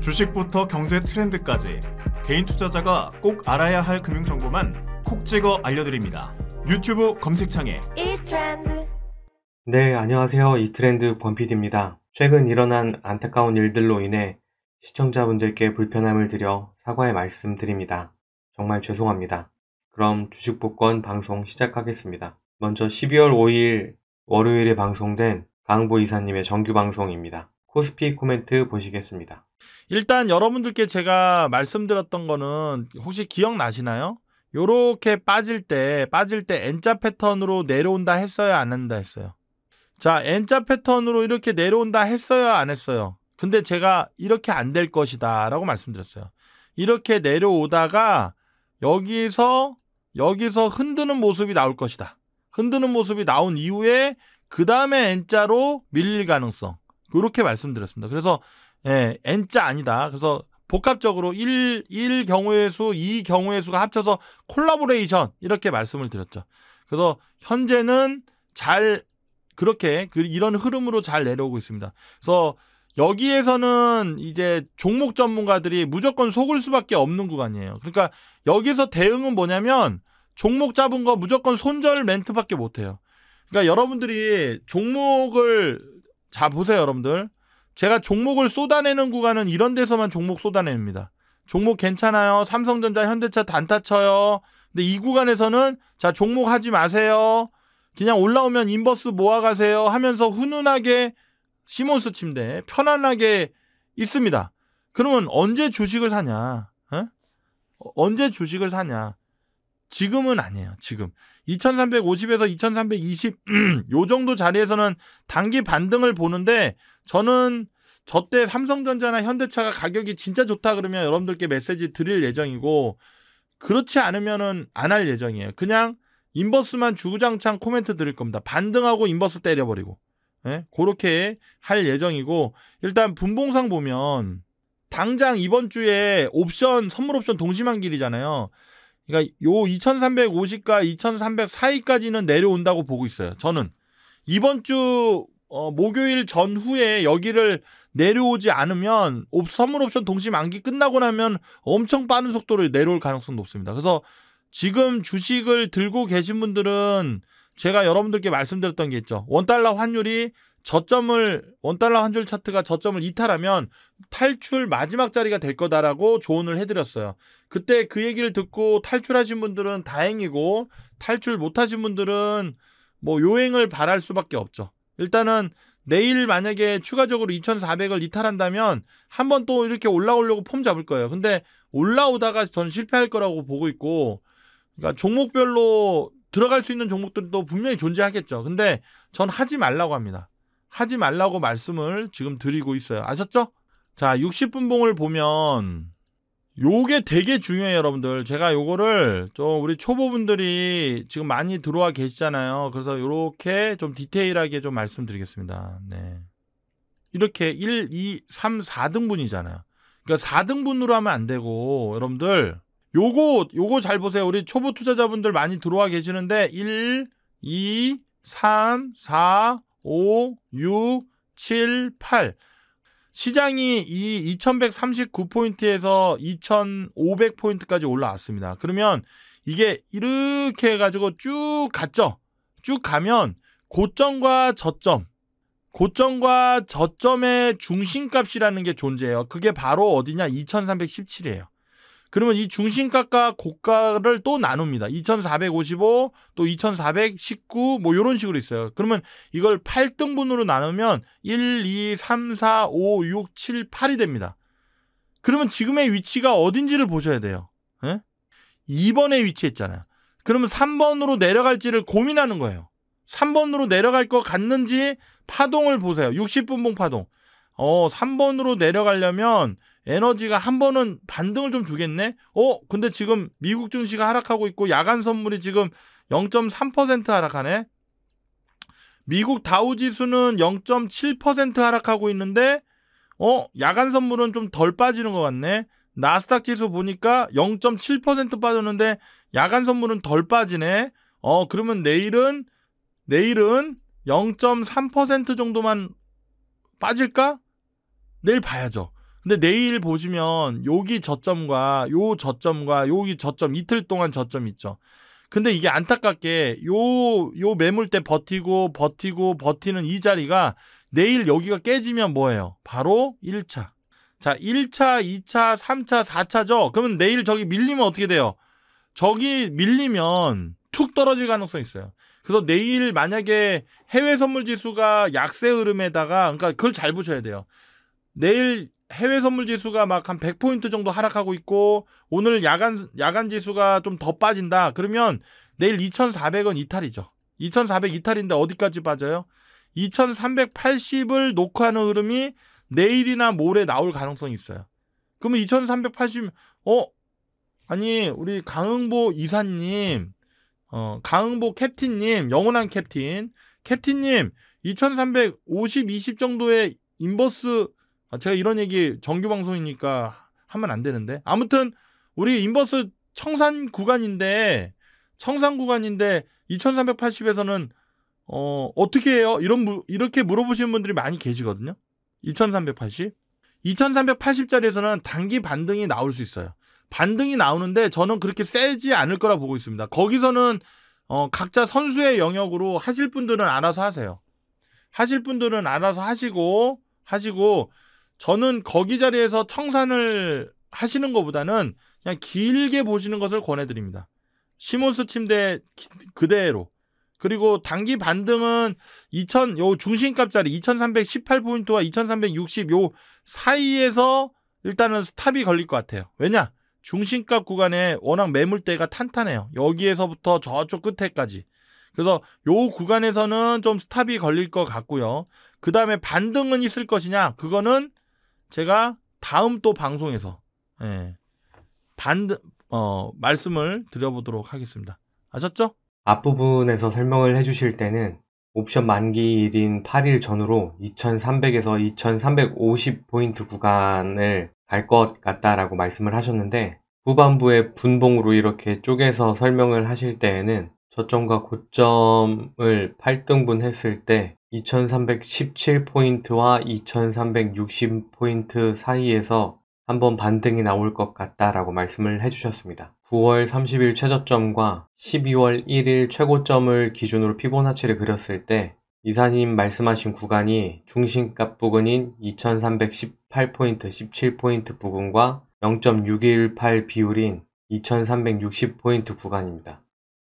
주식부터 경제 트렌드까지 개인 투자자가 꼭 알아야 할 금융 정보만 콕 찍어 알려드립니다. 유튜브 검색창에 이트렌드 네, 안녕하세요. 이트렌드 권피디입니다. 최근 일어난 안타까운 일들로 인해 시청자분들께 불편함을 드려 사과의 말씀드립니다. 정말 죄송합니다. 그럼 주식복권 방송 시작하겠습니다. 먼저 12월 5일 월요일에 방송된 강보 이사님의 정규 방송입니다. 코스피 코멘트 보시겠습니다. 일단 여러분들께 제가 말씀드렸던 거는 혹시 기억나시나요? 요렇게 빠질 때 빠질 때 N자 패턴으로 내려온다 했어요 안 한다 했어요 자 N자 패턴으로 이렇게 내려온다 했어요 안 했어요 근데 제가 이렇게 안 될 것이다 라고 말씀드렸어요 이렇게 내려오다가 여기서 여기서 흔드는 모습이 나올 것이다 흔드는 모습이 나온 이후에 그 다음에 N자로 밀릴 가능성 요렇게 말씀드렸습니다. 그래서 예, N자 아니다. 그래서 복합적으로 1, 1 경우의 수, 2 경우의 수가 합쳐서 콜라보레이션 이렇게 말씀을 드렸죠. 그래서 현재는 잘 그렇게 그 이런 흐름으로 잘 내려오고 있습니다. 그래서 여기에서는 이제 종목 전문가들이 무조건 속을 수밖에 없는 구간이에요. 그러니까 여기서 대응은 뭐냐면 종목 잡은 거 무조건 손절 멘트밖에 못해요. 그러니까 여러분들이 종목을 자 보세요 여러분들 제가 종목을 쏟아내는 구간은 이런 데서만 종목 쏟아냅니다 종목 괜찮아요 삼성전자 현대차 단타 쳐요 근데 이 구간에서는 자 종목 하지 마세요 그냥 올라오면 인버스 모아가세요 하면서 훈훈하게 시몬스 침대 편안하게 있습니다 그러면 언제 주식을 사냐 에? 어? 언제 주식을 사냐 지금은 아니에요. 지금 2350에서 2320 요 정도 자리에서는 단기 반등을 보는데 저는 저때 삼성전자나 현대차가 가격이 진짜 좋다 그러면 여러분들께 메시지 드릴 예정이고 그렇지 않으면은 안 할 예정이에요. 그냥 인버스만 주구장창 코멘트 드릴 겁니다. 반등하고 인버스 때려버리고 예? 그렇게 할 예정이고 일단 분봉상 보면 당장 이번 주에 옵션 선물 옵션 동심한길이잖아요 그러니까 요 2350과 2300 사이까지는 내려온다고 보고 있어요. 저는 이번 주 어, 목요일 전후에 여기를 내려오지 않으면 옵, 선물 옵션 동시 만기 끝나고 나면 엄청 빠른 속도로 내려올 가능성 높습니다. 그래서 지금 주식을 들고 계신 분들은 제가 여러분들께 말씀드렸던 게 있죠. 원달러 환율이 저점을 원달러 한 줄 차트가 저점을 이탈하면 탈출 마지막 자리가 될 거다라고 조언을 해드렸어요. 그때 그 얘기를 듣고 탈출하신 분들은 다행이고 탈출 못하신 분들은 뭐 요행을 바랄 수밖에 없죠. 일단은 내일 만약에 추가적으로 2,400을 이탈한다면 한 번 또 이렇게 올라오려고 폼 잡을 거예요. 근데 올라오다가 전 실패할 거라고 보고 있고 그러니까 종목별로 들어갈 수 있는 종목들도 분명히 존재하겠죠. 근데 전 하지 말라고 합니다. 하지 말라고 말씀을 지금 드리고 있어요. 아셨죠? 자, 60분 봉을 보면 요게 되게 중요해요, 여러분들. 제가 요거를 좀 우리 초보분들이 지금 많이 들어와 계시잖아요. 그래서 요렇게 좀 디테일하게 좀 말씀드리겠습니다. 네. 이렇게 1, 2, 3, 4등분이잖아요. 그러니까 4등분으로 하면 안 되고 여러분들 요거 요거 잘 보세요. 우리 초보 투자자분들 많이 들어와 계시는데 1, 2, 3, 4, 5, 6, 7, 8. 시장이 이 2139포인트에서 2500포인트까지 올라왔습니다. 그러면 이게 이렇게 해가지고 쭉 갔죠? 쭉 가면 고점과 저점, 고점과 저점의 중심값이라는 게 존재해요. 그게 바로 어디냐? 2317이에요. 그러면 이중심가과 고가를 또 나눕니다. 2455, 또 2419, 뭐 이런 식으로 있어요. 그러면 이걸 8등분으로 나누면 1, 2, 3, 4, 5, 6, 7, 8이 됩니다. 그러면 지금의 위치가 어딘지를 보셔야 돼요. 예? 2번에 위치했잖아요. 그러면 3번으로 내려갈지를 고민하는 거예요. 3번으로 내려갈 것 같는지 파동을 보세요. 60분봉 파동. 어, 3번으로 내려가려면 에너지가 한 번은 반등을 좀 주겠네? 어, 근데 지금 미국 증시가 하락하고 있고 야간 선물이 지금 0.3% 하락하네? 미국 다우 지수는 0.7% 하락하고 있는데, 어, 야간 선물은 좀 덜 빠지는 것 같네? 나스닥 지수 보니까 0.7% 빠졌는데, 야간 선물은 덜 빠지네? 어, 그러면 내일은, 내일은 0.3% 정도만 빠질까? 내일 봐야죠. 근데 내일 보시면 여기 저점과 요 저점과 여기 저점 이틀 동안 저점 있죠. 근데 이게 안타깝게 요 요 매물 때 버티고 버티고 버티는 이 자리가 내일 여기가 깨지면 뭐예요? 바로 1차. 자, 1차, 2차, 3차, 4차죠. 그러면 내일 저기 밀리면 어떻게 돼요? 저기 밀리면 툭 떨어질 가능성이 있어요. 그래서 내일 만약에 해외 선물 지수가 약세 흐름에다가 그러니까 그걸 잘 보셔야 돼요. 내일 해외 선물 지수가 막 한 100포인트 정도 하락하고 있고 오늘 야간 야간 지수가 좀 더 빠진다. 그러면 내일 2 4 0 0은 이탈이죠. 2,400 이탈인데 어디까지 빠져요? 2,380을 녹화하는 흐름이 내일이나 모레 나올 가능성이 있어요. 그러면 2,380 어? 아니 우리 강흥보 이사님 어, 강흥보 캡틴님 영원한 캡틴 캡틴님 2,350 20 정도의 인버스 아, 제가 이런 얘기 정규 방송이니까 하면 안 되는데 아무튼 우리 인버스 청산 구간인데 청산 구간인데 2380에서는 어 어떻게 해요? 이런 이렇게 물어보시는 분들이 많이 계시거든요. 2380 2380짜리에서는 단기 반등이 나올 수 있어요. 반등이 나오는데 저는 그렇게 세지 않을 거라 보고 있습니다. 거기서는 어, 각자 선수의 영역으로 하실 분들은 알아서 하세요. 하실 분들은 알아서 하시고 하시고 저는 거기 자리에서 청산을 하시는 것보다는 그냥 길게 보시는 것을 권해드립니다. 시몬스 침대 그대로. 그리고 단기 반등은 2000, 요 중심값 자리 2318포인트와 2360 요 사이에서 일단은 스탑이 걸릴 것 같아요. 왜냐? 중심값 구간에 워낙 매물대가 탄탄해요. 여기에서부터 저쪽 끝에까지. 그래서 요 구간에서는 좀 스탑이 걸릴 것 같고요. 그 다음에 반등은 있을 것이냐? 그거는 제가 다음 또 방송에서 예, 반 어, 말씀을 드려보도록 하겠습니다. 아셨죠? 앞부분에서 설명을 해주실 때는 옵션 만기일인 8일 전후로 2300에서 2350 포인트 구간을 갈 것 같다라고 말씀을 하셨는데 후반부에 분봉으로 이렇게 쪼개서 설명을 하실 때에는 저점과 고점을 8등분 했을 때 2317포인트와 2360포인트 사이에서 한번 반등이 나올 것 같다라고 말씀을 해주셨습니다. 9월 30일 최저점과 12월 1일 최고점을 기준으로 피보나치를 그렸을 때 이사님 말씀하신 구간이 중심값 부근인 2318포인트, 17포인트 부근과 0.618 비율인 2360포인트 구간입니다.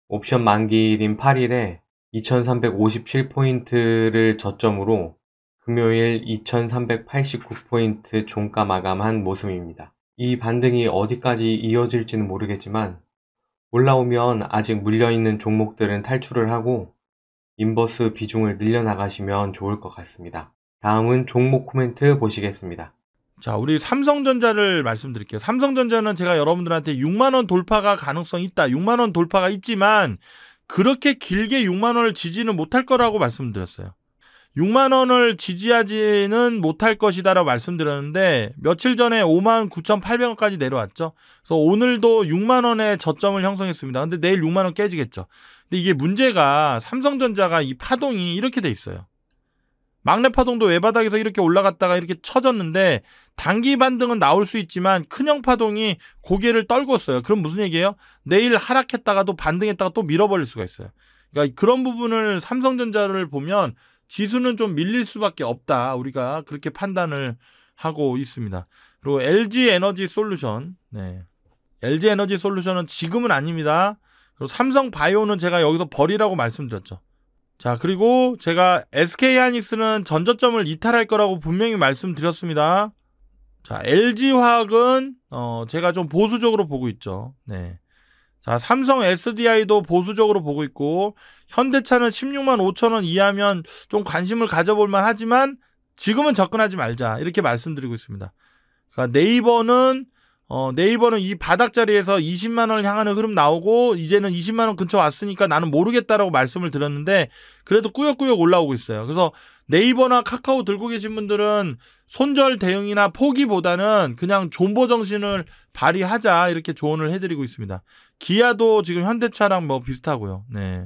옵션 만기일인 8일에 2357포인트를 저점으로 금요일 2389포인트 종가 마감한 모습입니다. 이 반등이 어디까지 이어질지는 모르겠지만 올라오면 아직 물려있는 종목들은 탈출을 하고 인버스 비중을 늘려나가시면 좋을 것 같습니다. 다음은 종목 코멘트 보시겠습니다. 자, 우리 삼성전자를 말씀드릴게요. 삼성전자는 제가 여러분들한테 6만원 돌파가 가능성이 있다. 6만원 돌파가 있지만 그렇게 길게 6만 원을 지지는 못할 거라고 말씀드렸어요. 6만 원을 지지하지는 못할 것이다라고 말씀드렸는데 며칠 전에 5만 9,800원까지 내려왔죠. 그래서 오늘도 6만 원의 저점을 형성했습니다. 근데 내일 6만 원 깨지겠죠. 근데 이게 문제가 삼성전자가 이 파동이 이렇게 돼 있어요. 막내 파동도 외바닥에서 이렇게 올라갔다가 이렇게 쳐졌는데 단기 반등은 나올 수 있지만 큰형 파동이 고개를 떨궜어요. 그럼 무슨 얘기예요? 내일 하락했다가도 반등했다가 또 밀어버릴 수가 있어요. 그러니까 그런 부분을 삼성전자를 보면 지수는 좀 밀릴 수밖에 없다. 우리가 그렇게 판단을 하고 있습니다. 그리고 LG 에너지 솔루션. 네. LG 에너지 솔루션은 지금은 아닙니다. 그리고 삼성 바이오는 제가 여기서 버리라고 말씀드렸죠. 자, 그리고 제가 SK 하닉스는 전저점을 이탈할 거라고 분명히 말씀드렸습니다. 자, LG화학은 어, 제가 좀 보수적으로 보고 있죠. 네. 자, 삼성 SDI도 보수적으로 보고 있고 현대차는 16만 5천 원 이하면 좀 관심을 가져볼 만 하지만 지금은 접근하지 말자. 이렇게 말씀드리고 있습니다. 그러니까 네이버는 어, 네이버는 이 바닥자리에서 20만 원을 향하는 흐름 나오고 이제는 20만 원 근처 왔으니까 나는 모르겠다라고 말씀을 드렸는데 그래도 꾸역꾸역 올라오고 있어요. 그래서 네이버나 카카오 들고 계신 분들은 손절 대응이나 포기보다는 그냥 존버 정신을 발휘하자 이렇게 조언을 해드리고 있습니다. 기아도 지금 현대차랑 뭐 비슷하고요. 네.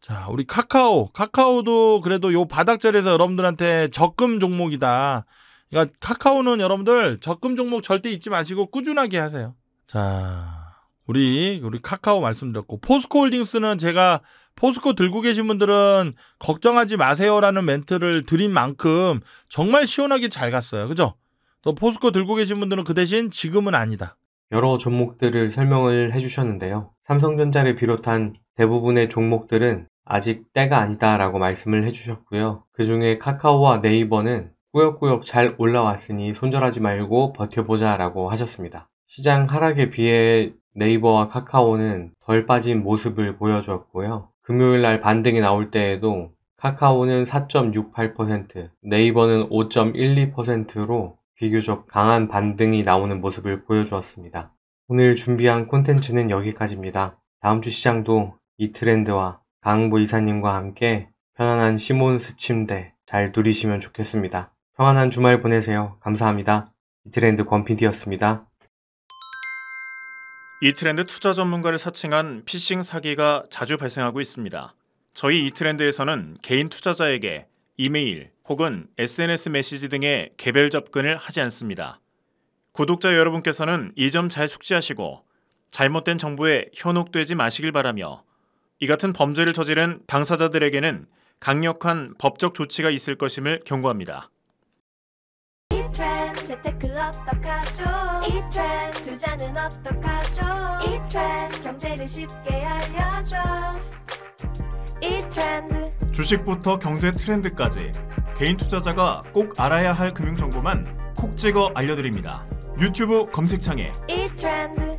자, 우리 카카오. 카카오도 그래도 요 바닥자리에서 여러분들한테 적금 종목이다. 그러니까 카카오는 여러분들 적금 종목 절대 잊지 마시고 꾸준하게 하세요. 자, 우리 우리 카카오 말씀드렸고 포스코홀딩스는 제가 포스코 들고 계신 분들은 걱정하지 마세요라는 멘트를 드린 만큼 정말 시원하게 잘 갔어요. 그죠? 또 포스코 들고 계신 분들은 그 대신 지금은 아니다. 여러 종목들을 설명을 해주셨는데요. 삼성전자를 비롯한 대부분의 종목들은 아직 때가 아니다라고 말씀을 해주셨고요. 그 중에 카카오와 네이버는 꾸역꾸역 잘 올라왔으니 손절하지 말고 버텨보자 라고 하셨습니다. 시장 하락에 비해 네이버와 카카오는 덜 빠진 모습을 보여주었고요. 금요일 날 반등이 나올 때에도 카카오는 4.68%, 네이버는 5.12%로 비교적 강한 반등이 나오는 모습을 보여주었습니다. 오늘 준비한 콘텐츠는 여기까지입니다. 다음 주 시장도 이 트렌드와 강부 이사님과 함께 편안한 시몬스 침대 잘 누리시면 좋겠습니다. 평안한 주말 보내세요. 감사합니다. 이트렌드 권PD였습니다. 이트렌드 투자 전문가를 사칭한 피싱 사기가 자주 발생하고 있습니다. 저희 이트렌드에서는 개인 투자자에게 이메일 혹은 SNS 메시지 등의 개별 접근을 하지 않습니다. 구독자 여러분께서는 이 점 잘 숙지하시고 잘못된 정보에 현혹되지 마시길 바라며 이 같은 범죄를 저지른 당사자들에게는 강력한 법적 조치가 있을 것임을 경고합니다. 재테크 어떡하죠 이 트렌드 투자는 어떡하죠 이 트렌드 경제를 쉽게 알려줘 이 트렌드 주식부터 경제 트렌드까지 개인 투자자가 꼭 알아야 할 금융 정보만 콕 찍어 알려드립니다 유튜브 검색창에 이 트렌드